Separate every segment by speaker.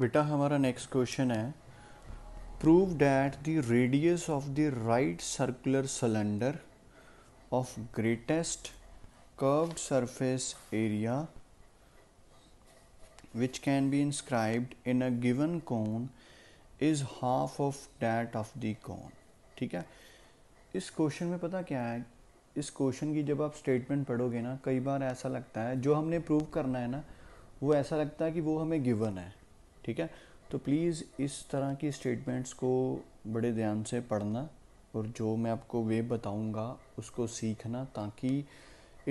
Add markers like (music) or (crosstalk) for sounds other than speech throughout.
Speaker 1: बेटा हमारा next question है prove that the radius of the right circular cylinder of greatest curved surface area which can be inscribed in a given cone is half of that of the cone ठीक है इस question में पता क्या है इस question की जब आप स्टेटमेंट पढ़ोगे ना कई बार ऐसा लगता है जो हमने प्रूव करना है ना वो ऐसा लगता है कि वो हमें गिवन है ठीक है तो प्लीज़ इस तरह की स्टेटमेंट्स को बड़े ध्यान से पढ़ना और जो मैं आपको वे बताऊंगा उसको सीखना ताकि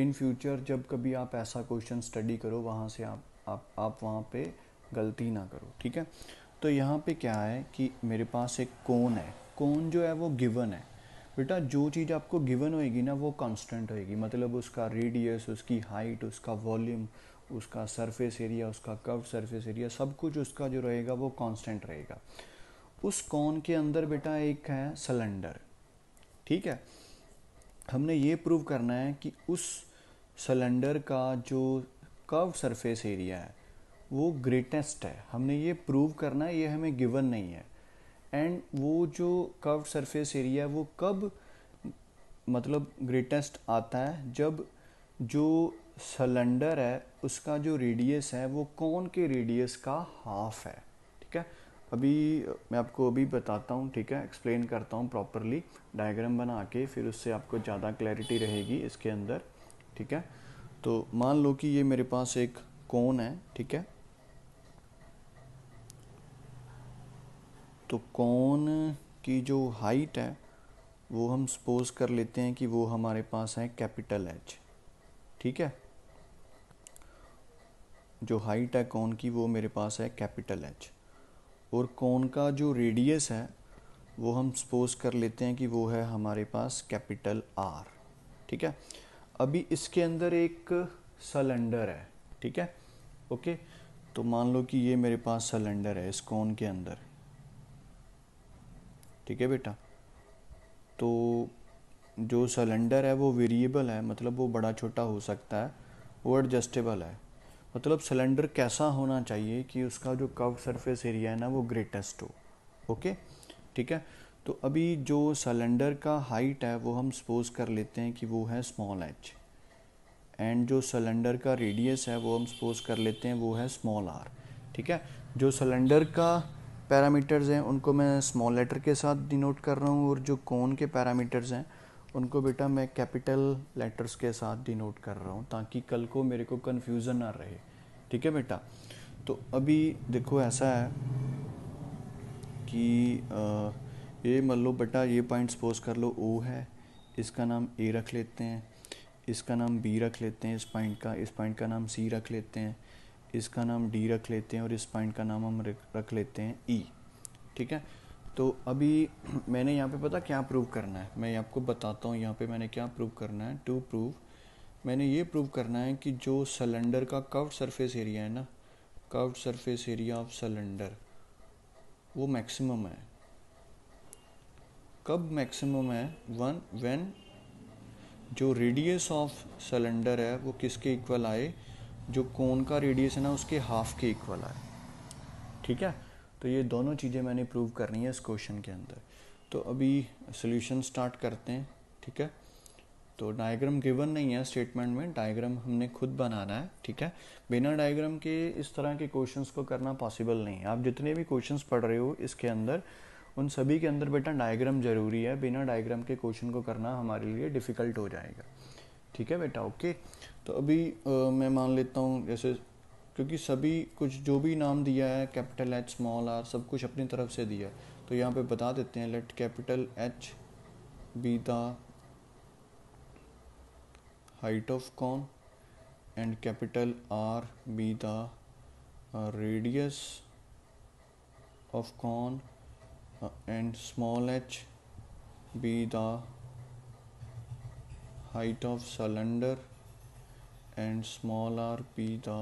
Speaker 1: इन फ्यूचर जब कभी आप ऐसा क्वेश्चन स्टडी करो वहाँ से आप आप आप वहाँ पे गलती ना करो ठीक है तो यहाँ पे क्या है कि मेरे पास एक कौन है कौन जो है वो गिवन है बेटा जो चीज़ आपको गिवन होएगी ना वो कांस्टेंट होएगी मतलब उसका रेडियस उसकी हाइट उसका वॉल्यूम उसका सरफेस एरिया उसका कर्व सरफेस एरिया सब कुछ उसका जो रहेगा वो कांस्टेंट रहेगा उस कौन के अंदर बेटा एक है सिलेंडर ठीक है हमने ये प्रूव करना है कि उस सिलेंडर का जो कर्व सरफेस एरिया है वो ग्रेटेस्ट है हमने ये प्रूव करना है ये हमें गिवन नहीं है एंड वो जो कर्व सरफेस एरिया है वो कब मतलब ग्रेटेस्ट आता है जब जो सिलेंडर है उसका जो रेडियस है वो कौन के रेडियस का हाफ है ठीक है अभी मैं आपको अभी बताता हूँ ठीक है एक्सप्लेन करता हूँ प्रॉपरली डायग्राम बना के फिर उससे आपको ज़्यादा क्लैरिटी रहेगी इसके अंदर ठीक है तो मान लो कि ये मेरे पास एक कौन है ठीक है तो कौन की जो हाइट है वो हम सपोज कर लेते हैं कि वो हमारे पास है कैपिटल एच ठीक है जो हाइट है कौन की वो मेरे पास है कैपिटल एच और कौन का जो रेडियस है वो हम सपोज कर लेते हैं कि वो है हमारे पास कैपिटल आर ठीक है अभी इसके अंदर एक सलेंडर है ठीक है ओके तो मान लो कि ये मेरे पास सिलेंडर है इस कौन के अंदर ठीक है बेटा तो जो सिलेंडर है वो वेरिएबल है मतलब वो बड़ा छोटा हो सकता है वो एडजस्टेबल है मतलब सिलेंडर कैसा होना चाहिए कि उसका जो कव सरफेस एरिया है ना वो ग्रेटेस्ट हो ओके ठीक है तो अभी जो सिलेंडर का हाइट है वो हम सपोज कर लेते हैं कि वो है स्मॉल एच एंड जो सिलेंडर का रेडियस है वो हम सपोज कर लेते हैं वो है स्मॉल आर ठीक है जो सिलेंडर का पैरामीटर्स हैं उनको मैं स्मॉल लेटर के साथ डिनोट कर रहा हूँ और जो कोन के पैरामीटर्स हैं उनको बेटा मैं कैपिटल लेटर्स के साथ डिनोट कर रहा हूँ ताकि कल को मेरे को कन्फ्यूज़न ना रहे ठीक है बेटा तो अभी देखो ऐसा है कि आ, ये मान लो बेटा ये पॉइंट सपोज कर लो ओ है इसका नाम ए रख लेते हैं इसका नाम बी रख लेते हैं इस पॉइंट का इस पॉइंट का नाम सी रख लेते हैं इसका नाम डी रख लेते हैं और इस पॉइंट का नाम हम रख लेते हैं ई e, ठीक है तो अभी (clears throat) मैंने यहाँ पे पता क्या प्रूव करना है मैं आपको बताता हूँ यहाँ पे मैंने क्या प्रूव करना है टू प्रूव मैंने ये प्रूव करना है कि जो सिलेंडर का कव सरफेस एरिया है ना कव सरफेस एरिया ऑफ सिलेंडर वो मैक्सिमम है कब मैक्सिमम है वन व्हेन जो रेडियस ऑफ सिलेंडर है वो किसके इक्वल आए जो कोन का रेडियस है ना उसके हाफ के इक्वल आए ठीक है तो ये दोनों चीज़ें मैंने प्रूव करनी है इस क्वेश्चन के अंदर तो अभी सोल्यूशन स्टार्ट करते हैं ठीक है तो डायग्राम गिवन नहीं है स्टेटमेंट में डायग्राम हमने खुद बनाना है ठीक है बिना डायग्राम के इस तरह के क्वेश्चंस को करना पॉसिबल नहीं है आप जितने भी क्वेश्चंस पढ़ रहे हो इसके अंदर उन सभी के अंदर बेटा डायग्राम ज़रूरी है बिना डायग्राम के क्वेश्चन को करना हमारे लिए डिफ़िकल्ट हो जाएगा ठीक है बेटा ओके तो अभी आ, मैं मान लेता हूँ जैसे क्योंकि सभी कुछ जो भी नाम दिया है कैपिटल एच स्मॉल आर सब कुछ अपनी तरफ से दिया है तो यहाँ पे बता देते हैं let capital H be the height of cone and capital R be the radius of cone and small H be the height of cylinder and small R be the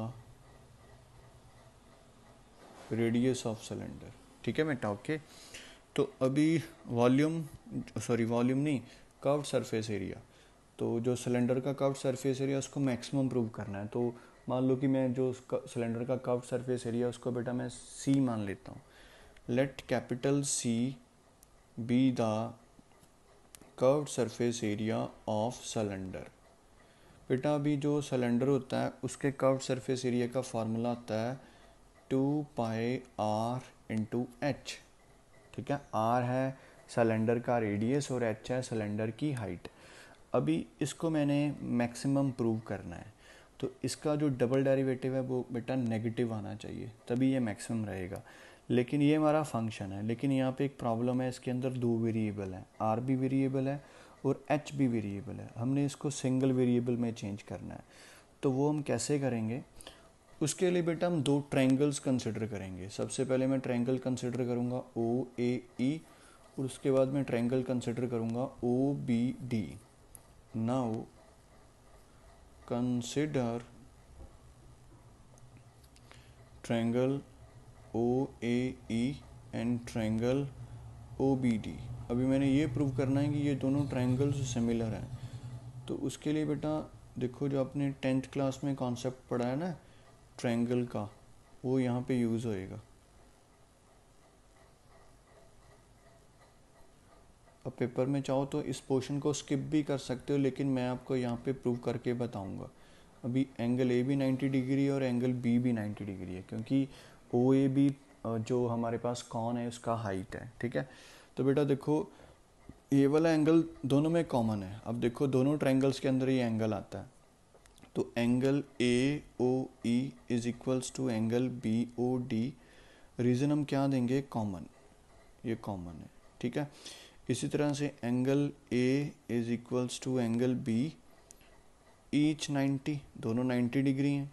Speaker 1: radius of cylinder ठीक है मैं टॉक के तो अभी volume sorry volume नहीं curve surface area तो जो सिलेंडर का कर्व सरफेस एरिया उसको मैक्सिमम प्रूव करना है तो मान लो कि मैं जो सिलेंडर का कर्व सरफेस एरिया उसको बेटा मैं सी मान लेता हूँ let capital C be the curve surface area of cylinder बेटा अभी जो सिलेंडर होता है उसके कर्व सरफेस एरिया का फार्मूला आता है two pi R into H ठीक है आर है सिलेंडर का रेडियस और एच है सिलेंडर की हाइट अभी इसको मैंने मैक्सिमम प्रूव करना है तो इसका जो डबल डेरिवेटिव है वो बेटा नेगेटिव आना चाहिए तभी ये मैक्सिमम रहेगा लेकिन ये हमारा फंक्शन है लेकिन यहाँ पे एक प्रॉब्लम है इसके अंदर दो वेरिएबल हैं आर भी वेरिएबल है और एच भी वेरिएबल है हमने इसको सिंगल वेरिएबल में चेंज करना है तो वो हम कैसे करेंगे उसके लिए बेटा हम दो ट्रायंगल्स कंसिडर करेंगे सबसे पहले मैं ट्रायंगल कंसिडर करूँगा ओ ए ई और उसके बाद मैं ट्रायंगल कंसिडर करूँगा O B D now consider triangle O A E and triangle O B D अभी मैंने ये प्रूव करना है कि ये दोनों ट्रायंगल्स सिमिलर हैं तो उसके लिए बेटा देखो जो आपने टेंथ क्लास में कॉन्सेप्ट पढ़ा है ना ट्रैंगल का वो यहाँ पे यूज़ होएगा अब पेपर में चाहो तो इस पोर्शन को स्किप भी कर सकते हो लेकिन मैं आपको यहाँ पे प्रूव करके बताऊँगा अभी एंगल ए भी 90 डिग्री और एंगल बी भी 90 डिग्री है क्योंकि ओ ए भी जो हमारे पास कॉन है उसका हाइट है ठीक है तो बेटा देखो ये वाला एंगल दोनों में कॉमन है अब देखो दोनों ट्रैंगल्स के अंदर ये एंगल आता है तो angle A O E is equals to angle B O D reason हम क्या देंगे कॉमन ये कॉमन है ठीक है इसी तरह से angle A is equals to angle B each 90 दोनों 90 डिग्री हैं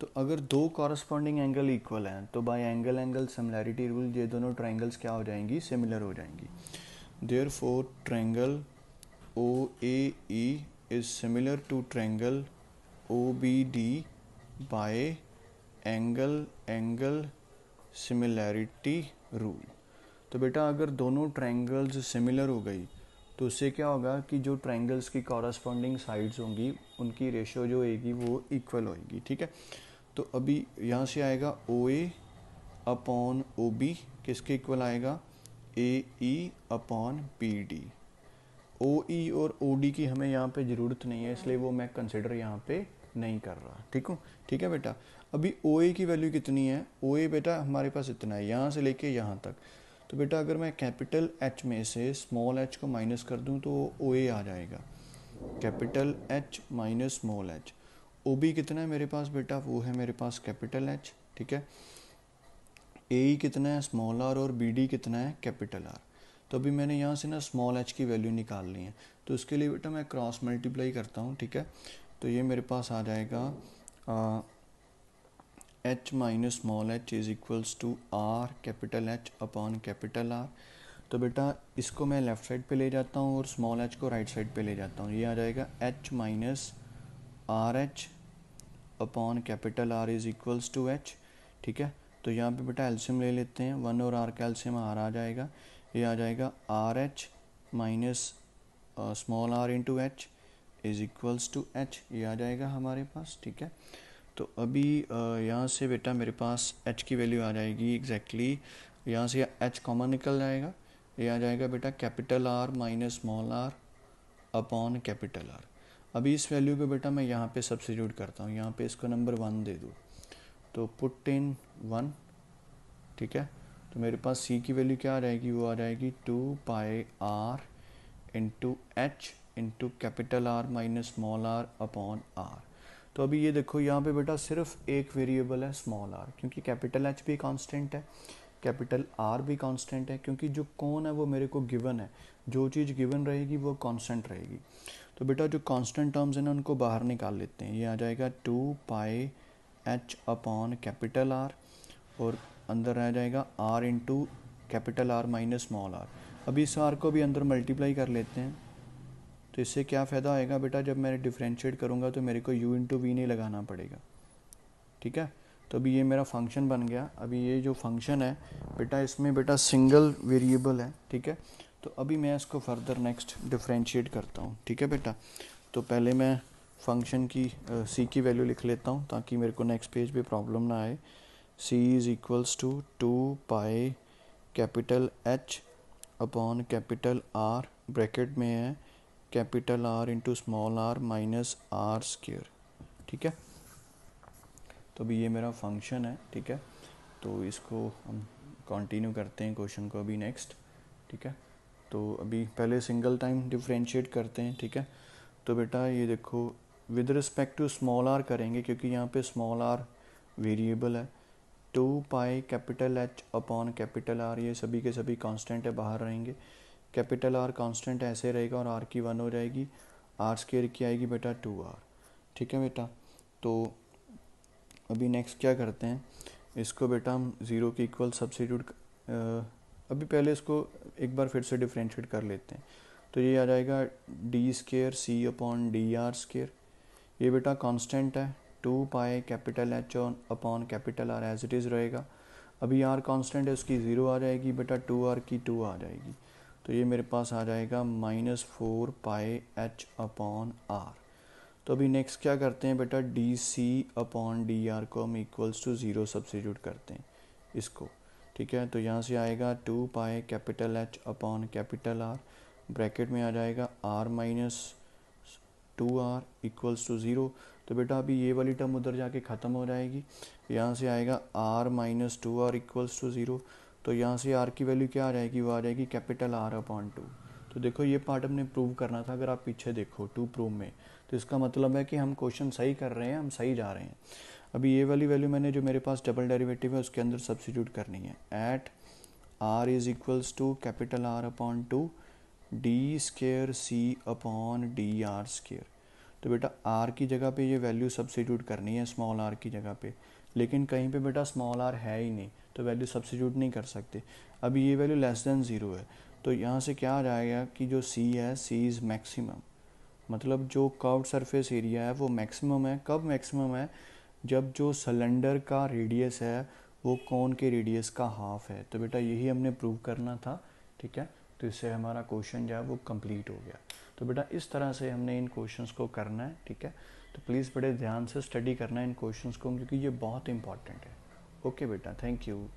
Speaker 1: तो अगर दो कॉरस्पॉन्डिंग एंगल इक्वल हैं तो by angle angle similarity rule ये दोनों ट्राइंगल्स क्या हो जाएंगी सिमिलर हो जाएंगी therefore triangle O A E is similar to triangle O B D by angle angle similarity rule तो बेटा अगर दोनों ट्रायंगल्स सिमिलर हो गई तो उससे क्या होगा कि जो ट्रायंगल्स की कॉरस्पॉन्डिंग साइड्स होंगी उनकी रेशो जो होगी वो इक्वल होएगी ठीक है तो अभी यहाँ से आएगा O A upon O B किसके इक्वल आएगा A E upon P D O E और ओ डी की हमें यहाँ पे ज़रूरत नहीं है इसलिए वो मैं कंसिडर यहाँ पे नहीं कर रहा ठीक हो ठीक है बेटा अभी ओ ए की वैल्यू कितनी है ओ ए बेटा हमारे पास इतना है यहाँ से लेके यहाँ तक तो बेटा अगर मैं कैपिटल एच में से स्मॉल एच को माइनस कर दूँ तो ओ ए आ जाएगा capital H minus small H O B कितना है मेरे पास बेटा वो है मेरे पास कैपिटल एच ठीक है ए कितना है स्मॉल आर और बी डी कितना है कैपिटल आर तो अभी मैंने यहाँ से ना स्मॉल एच की वैल्यू निकाल ली है तो उसके लिए बेटा मैं क्रॉस मल्टीप्लाई करता हूँ ठीक है तो ये मेरे पास आ जाएगा H minus small H is equals to R capital H upon capital R तो बेटा इसको मैं लेफ़्ट साइड पे ले जाता हूँ और स्मॉल एच को राइट साइड पे ले जाता हूँ ये आ जाएगा H minus R H upon capital R is equals to H ठीक है तो यहाँ पे बेटा एल्शियम ले लेते हैं वन और आर का एल्शियम आर आ जाएगा ये आ जाएगा R H minus small R into H is equals to H ये आ जाएगा हमारे पास ठीक है तो अभी यहाँ से बेटा मेरे पास एच की वैल्यू आ जाएगी एग्जैक्टली exactly. यहाँ से एच कॉमन निकल जाएगा ये आ जाएगा बेटा capital R minus small R upon capital R अभी इस वैल्यू को बेटा मैं यहाँ पे सब्सिट्यूट करता हूँ यहाँ पे इसको नंबर वन दे दूँ तो पुट इन वन ठीक है तो मेरे पास सी की वैल्यू क्या आ जाएगी वो आ जाएगी two pi R into H into capital R minus small R upon R तो अभी ये देखो यहाँ पे बेटा सिर्फ एक वेरिएबल है स्मॉल आर क्योंकि कैपिटल एच भी कांस्टेंट है कैपिटल आर भी कांस्टेंट है क्योंकि जो कौन है वो मेरे को गिवन है जो चीज़ गिवन रहेगी वो कांस्टेंट रहेगी तो बेटा जो कांस्टेंट टर्म्स हैं ना उनको बाहर निकाल लेते हैं ये आ जाएगा two pi H upon capital R और अंदर रह जाएगा R into capital R minus small R अभी इस आर को भी अंदर मल्टीप्लाई कर लेते हैं तो इससे क्या फ़ायदा आएगा बेटा जब मैं डिफ्रेंशिएट करूँगा तो मेरे को यू इंटू वी नहीं लगाना पड़ेगा ठीक है तो अभी ये मेरा फंक्शन बन गया अभी ये जो फंक्शन है बेटा इसमें बेटा सिंगल वेरिएबल है ठीक है तो अभी मैं इसको फर्दर नेक्स्ट डिफ्रेंशिएट करता हूँ ठीक है बेटा तो पहले मैं फंक्शन की सी uh, की वैल्यू लिख लेता हूँ ताकि मेरे को नेक्स्ट पेज पे प्रॉब्लम ना आए C is equals to two pi capital H upon capital R bracket में है capital R into small R minus R square ठीक है तो अभी ये मेरा फंक्शन है ठीक है तो इसको हम कंटिन्यू करते हैं क्वेश्चन को अभी नेक्स्ट ठीक है तो अभी पहले सिंगल टाइम डिफ्रेंशिएट करते हैं ठीक है तो बेटा ये देखो with respect to small R करेंगे क्योंकि यहाँ पे स्मॉल आर वेरिएबल है two pi capital H upon capital R ये सभी के सभी कांस्टेंट है बाहर रहेंगे कैपिटल आर कांस्टेंट ऐसे रहेगा और आर की वन हो जाएगी आर स्केयर की आएगी बेटा टू आर ठीक है बेटा तो अभी नेक्स्ट क्या करते हैं इसको बेटा हम ज़ीरो के इक्वल सब्सिट्यूट अभी पहले इसको एक बार फिर से डिफ्रेंशिएट कर लेते हैं तो ये आ जाएगा D square C upon D R square ये बेटा कांस्टेंट है two pi capital H on upon capital R as it is रहेगा अभी आर कांस्टेंट है उसकी ज़ीरो आ जाएगी बेटा टू आर की टू आ जाएगी तो ये मेरे पास आ जाएगा minus four pi H upon R तो अभी नेक्स्ट क्या करते हैं बेटा D C upon D R को हम इक्वल्स टू ज़ीरो सब्सिट्यूट करते हैं इसको ठीक है तो यहाँ से आएगा two pi capital H upon capital R bracket में आ जाएगा R minus two R equals to zero तो बेटा अभी ये वाली टर्म उधर जाके ख़त्म हो जाएगी यहाँ से आएगा R minus two R equals to zero तो यहाँ से आर की वैल्यू क्या आ जाएगी वो आ जाएगी कैपिटल आर अपॉन टू तो देखो ये पार्ट हमने प्रूव करना था अगर आप पीछे देखो टू प्रूव में तो इसका मतलब है कि हम क्वेश्चन सही कर रहे हैं हम सही जा रहे हैं अभी ये वाली वैल्यू मैंने जो मेरे पास डबल डेरिवेटिव है उसके अंदर सब्सिट्यूट करनी है at R is equals to capital R upon two D square C upon D R square तो बेटा आर की जगह पे ये वैल्यू सब्सिट्यूट करनी है स्मॉल आर की जगह पे लेकिन कहीं पे बेटा स्मॉल आर है ही नहीं तो वैल्यू सब्सिट्यूट नहीं कर सकते अभी ये वैल्यू लेस देन ज़ीरो है तो यहाँ से क्या आ जाएगा कि जो सी है सी इज़ मैक्सिमम मतलब जो कर्व सरफेस एरिया है वो मैक्सिमम है कब मैक्सिमम है जब जो सिलेंडर का रेडियस है वो कौन के रेडियस का हाफ है तो बेटा यही हमने प्रूव करना था ठीक है तो इससे हमारा क्वेश्चन जो है वो कंप्लीट हो गया तो बेटा इस तरह से हमने इन क्वेश्चंस को करना है ठीक है तो प्लीज़ बड़े ध्यान से स्टडी करना है इन क्वेश्चंस को क्योंकि ये बहुत इंपॉर्टेंट है ओके बेटा थैंक यू